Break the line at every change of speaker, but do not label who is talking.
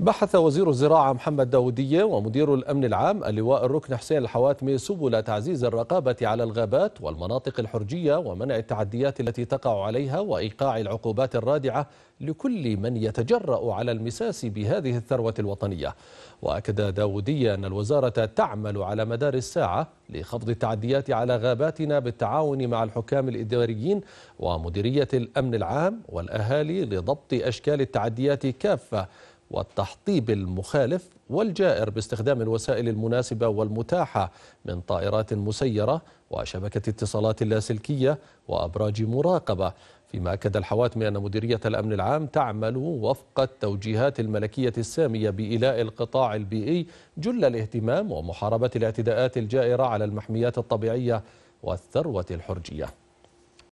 بحث وزير الزراعة محمد داودية ومدير الأمن العام اللواء الركن حسين الحواتمي سبل تعزيز الرقابة على الغابات والمناطق الحرجية ومنع التعديات التي تقع عليها وإيقاع العقوبات الرادعة لكل من يتجرأ على المساس بهذه الثروة الوطنية وأكد داودية أن الوزارة تعمل على مدار الساعة لخفض التعديات على غاباتنا بالتعاون مع الحكام الإداريين ومديرية الأمن العام والأهالي لضبط أشكال التعديات كافة والتحطيب المخالف والجائر باستخدام الوسائل المناسبة والمتاحة من طائرات مسيرة وشبكة اتصالات لاسلكية وأبراج مراقبة فيما أكد الحواتم أن مديرية الأمن العام تعمل وفق التوجيهات الملكية السامية بإيلاء القطاع البيئي جل الاهتمام ومحاربة الاعتداءات الجائرة على المحميات الطبيعية والثروة الحرجية